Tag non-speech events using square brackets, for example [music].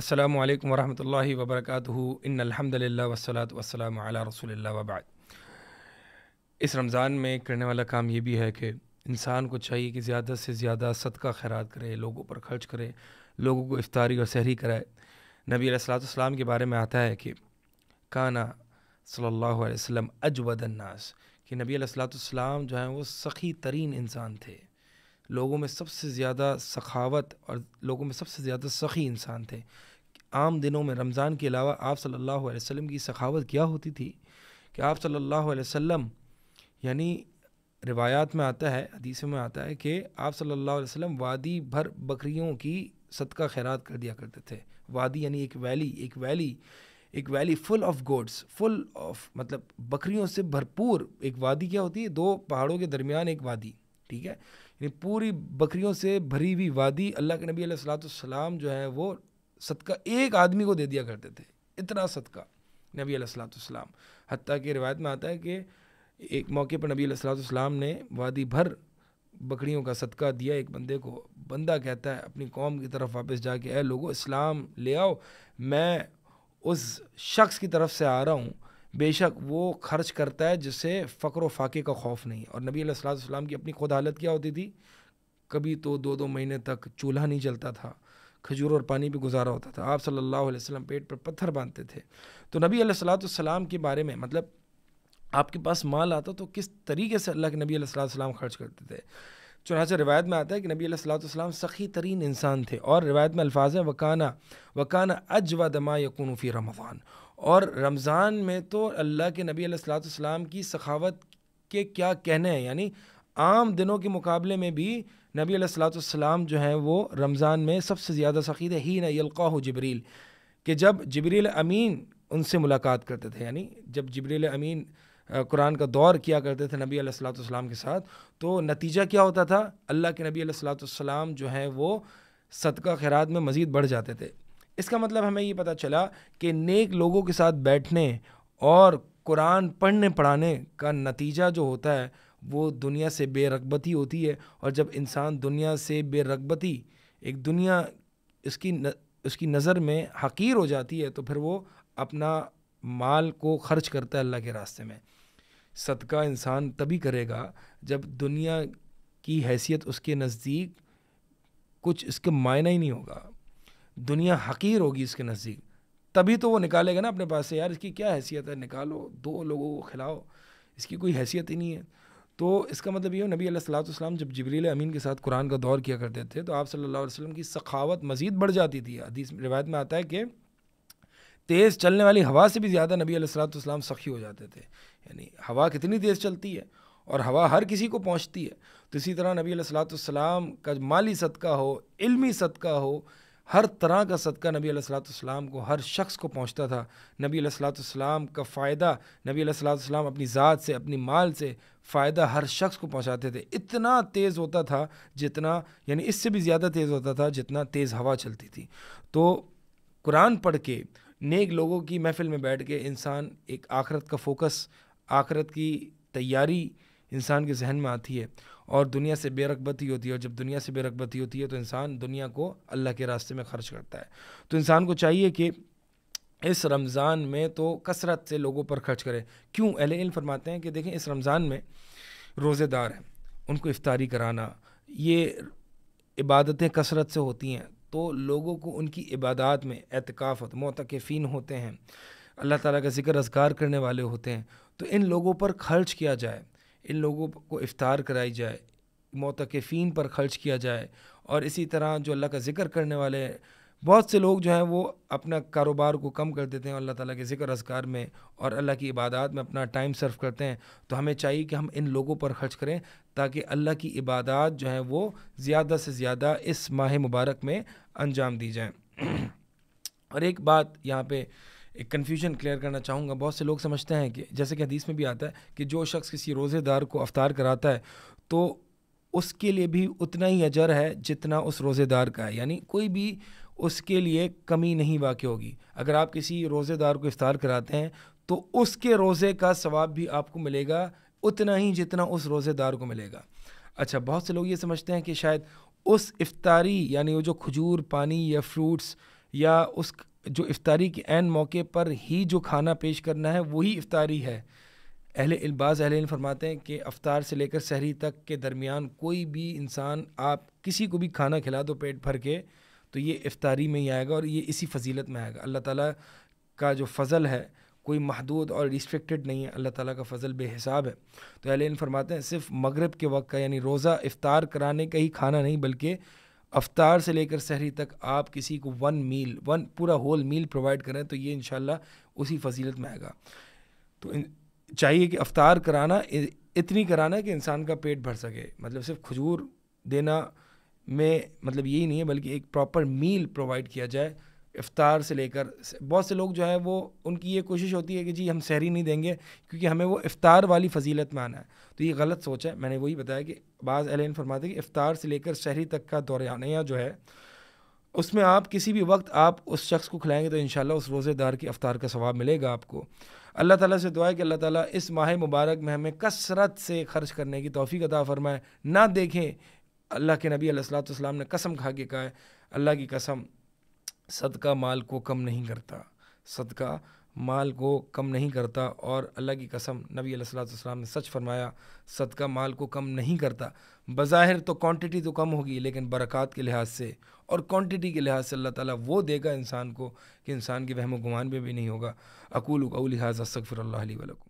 अल्लाम वरहमल वबरक इन अलहमदिल्ला वसलात वसलाम अला रसोल्ला वबाद इस रमज़ान में करने वाला काम ये भी है कि इंसान को चाहिए कि ज़्यादा से ज़्यादा सदका खैरात करे लोगों पर खर्च करे लोगों को इफ्तारी और सहरी कराए नबी सलाम के बारे में आता है कि काना सल्लल्लाहु अलैहि वसल्लम अजवदन्नास कि नबी सलाम जो हैं वो सखी तरीन इंसान थे लोगों में सबसे ज़्यादा सखावत और लोगों में सबसे ज़्यादा सखी इंसान थे आम दिनों में रमज़ान के अलावा आप सल्लल्लाहु अलैहि वसल्लम की सखावत क्या होती थी कि आप सल्लल्लाहु अलैहि वसल्लम यानी रिवायात में आता है हदीस में आता है कि आप सल्लल्लाहु अलैहि वसल्लम वादी भर बकरियों की सदका खैरात कर दिया करते थे वादी यानी एक वैली एक वैली एक valley full of goats full of मतलब बकरियों से भरपूर एक वादी क्या होती है दो पहाड़ों के दरमियान एक वादी ठीक है यानी पूरी बकरियों से भरी हुई वादी अल्लाह के नबी सलाम जो है वो सदका एक आदमी को दे दिया करते थे इतना सदका नबी सलाम हती कि रिवायत में आता है कि एक मौके पर नबी सलाम ने वादी भर बकरियों का सदका दिया एक बंदे को बंदा कहता है अपनी कौम की तरफ वापस जाके ए लोगों इस्लाम ले आओ मैं उस शख्स की तरफ से आ रहा हूँ बेशक वो खर्च करता है जिससे फ़क्र फाके का खौफ नहीं और नबी सलाम की अपनी खुद हालत क्या होती थी कभी तो दो दो महीने तक चूल्हा नहीं जलता था खजूर और पानी भी गुजारा होता था आप सल्लल्लाहु अलैहि वसल्लम पेट पर पत्थर बांधते थे तो नबी सलाम के बारे में मतलब आपके पास माल आता तो किस तरीके से अल्लाह के नबी सलाम खर्च करते थे चुनाचा रिवायत में आता है कि नबी सलाम सखी तरीन इंसान थे और रिवायत में अल्फाज हैं वकाना वकाना अजवा दमा यकूनफ़ी रमवान और रमज़ान में तो अल्लाह के नबी सलाम की सखावत के क्या कहने हैं यानी आम दिनों के मुकाबले में भी नबी सलाम जो हैं वो रमज़ान में सबसे ज़्यादा सखीद ही हो जबरील कि जब जबरील अमीन उनसे मुलाकात करते थे यानी जब जबरील अमीन कुरान का दौर किया करते थे नबी सलाम के साथ तो नतीजा क्या होता था अल्लाह के नबी सलाम जो हैं वो सदका खैरात में मज़ीद बढ़ जाते थे इसका मतलब हमें ये पता चला कि नेक लोगों के साथ बैठने और कुरान पढ़ने पढ़ाने का नतीजा जो होता है वो दुनिया से बेरगबती होती है और जब इंसान दुनिया से बेरगबती एक दुनिया इसकी न, उसकी नज़र में हकीर हो जाती है तो फिर वो अपना माल को खर्च करता है अल्लाह के रास्ते में सदका इंसान तभी करेगा जब दुनिया की हैसियत उसके नज़दीक कुछ इसके मायना ही नहीं होगा दुनिया हकीर होगी इसके नज़दीक तभी तो वो निकालेगा ना अपने पास से यार इसकी क्या हैसियत है निकालो दो लोगों को खिलाओ इसकी कोई हैसियत ही नहीं है तो इसका मतलब ये हो नबी सलाम जब जबरील अमीन के साथ कुरान का दौर किया करते थे तो आप सल्लल्लाहु अलैहि वसल्लम की सखावत मज़ीद बढ़ जाती थी हदीस रिवायत में आता है कि तेज़ चलने वाली हवा से भी ज़्यादा नबी सलाम सखी हो जाते थे यानी हवा कितनी तेज़ चलती है और हवा हर किसी को पहुँचती है तो इसी तरह नबी सलाम का माली सदका हो इलमी सदका हो हर तरह का सदका नबी सलाम को हर शख्स को पहुँचता था नबी सलाम का फ़ायदा नबी सलाम अपनी ज़ात से अपनी माल से फ़ायदा हर शख्स को पहुँचाते थे इतना तेज़ होता था जितना यानी इससे भी ज़्यादा तेज़ होता था जितना तेज़ हवा चलती थी तो कुरान पढ़ के नेक लोगों की महफ़िल में बैठ के इंसान एक आखरत का फोकस आखरत की तैयारी इंसान के जहन में आती है और दुनिया से बेरगबती होती है और जब दुनिया से बेरगबती होती है तो इंसान दुनिया को अल्लाह के रास्ते में ख़र्च करता है तो इंसान को चाहिए कि इस रमज़ान में तो कसरत से लोगों पर खर्च करें क्यों अहल इल्म फरमाते हैं कि देखें इस रमज़ान में रोज़ेदार हैं उनको इफ्तारी कराना ये इबादतें कसरत से होती हैं तो लोगों को उनकी इबादत में एतकाफ़ होते मोतकफ़ीन होते हैं अल्लाह ताला का जिक्र असगार करने वाले होते हैं तो इन लोगों पर खर्च किया जाए इन लोगों को इफ़ार कराई जाए मोतकफ़ीन पर खर्च किया जाए और इसी तरह जो अल्लाह का ज़िक्र करने वाले बहुत से लोग जो हैं वो अपना कारोबार को कम कर देते हैं अल्लाह ताला के ज़िक्र असकार में और अल्लाह की इबादत में अपना टाइम सर्व करते हैं तो हमें चाहिए कि हम इन लोगों पर खर्च करें ताकि अल्लाह की इबादत जो है वो ज़्यादा से ज़्यादा इस माह मुबारक में अंजाम दी जाए [clears throat] और एक बात यहाँ पर एक कन्फ्यूजन क्लियर करना चाहूँगा बहुत से लोग समझते हैं कि जैसे कि हदीस में भी आता है कि जो शख्स किसी रोज़ेदार को अवतार कराता है तो उसके लिए भी उतना ही अजर है जितना उस रोज़ेदार का है यानी कोई भी उसके लिए कमी नहीं वाक़ होगी अगर आप किसी रोज़ेदार को इफ्तार कराते हैं तो उसके रोज़े का सवाब भी आपको मिलेगा उतना ही जितना उस रोज़ेदार को मिलेगा अच्छा बहुत से लोग ये समझते हैं कि शायद उस इफ्तारी यानी वो जो खजूर पानी या फ्रूट्स या उस जो इफ्तारी के एन मौके पर ही जो खाना पेश करना है वही इफ्तारी है अहल इलबाज़ अहल फरमाते हैं कि अफ्तार से लेकर शहरी तक के दरमियान कोई भी इंसान आप किसी को भी खाना खिला दो पेट भर के तो ये इफ्तारी में ही आएगा और ये इसी फजीलत में आएगा अल्लाह ताला का जो फ़ल है कोई महदूद और रिस्ट्रिक्टेड नहीं है अल्लाह ताला का फ़ज़ल बेहिसाब है तो अहल फरमाते हैं सिर्फ मगरब के वक्त का यानी रोज़ा इफ़ार कराने का ही खाना नहीं बल्कि अफ्तार से लेकर सहरी तक आप किसी को वन मील वन पूरा होल मील प्रोवाइड करें तो ये इन उसी फजीलत में आएगा तो चाहिए कि अफ्तार कराना इतनी कराना कि इंसान का पेट भर सके मतलब सिर्फ खजूर देना में मतलब यही नहीं है बल्कि एक प्रॉपर मील प्रोवाइड किया जाए इफ्तार से लेकर बहुत से लोग जो है वो उनकी ये कोशिश होती है कि जी हम सहरी नहीं देंगे क्योंकि हमें वो इफ्तार वाली फजीलत में आना है तो ये गलत सोच है मैंने वही बताया कि बाज़ अहलिन फरमाते हैं कि इफ्तार से लेकर शहरी तक का दौरानिया जो है उसमें आप किसी भी वक्त आप उस शख्स को खिलाएंगे तो इन उस रोज़ेदार की अफ्तार का स्वाब मिलेगा आपको अल्लाह ताला से दुआ है कि अल्लाह ताला इस माह मुबारक में हमें कसरत से खर्च करने की तोफ़ी अदा फरमाए ना देखें अल्लाह के नबी सलाम ने कसम खा के कहा है अल्लाह की कसम सदका माल को कम नहीं करता सदका माल को कम नहीं करता और अल्लाह की कसम नबी सलाम ने सच फरमाया सदका माल को कम नहीं करता बज़ाहिर तो क्वांटिटी तो कम होगी लेकिन बरक़ात के लिहाज से और क्वांटिटी के लिहाज से अल्लाह ताला वो देगा इंसान को कि इंसान के वहम गुमान में भी नहीं होगा अकूल अकूल लिहाजा सकफ़र अल्लाक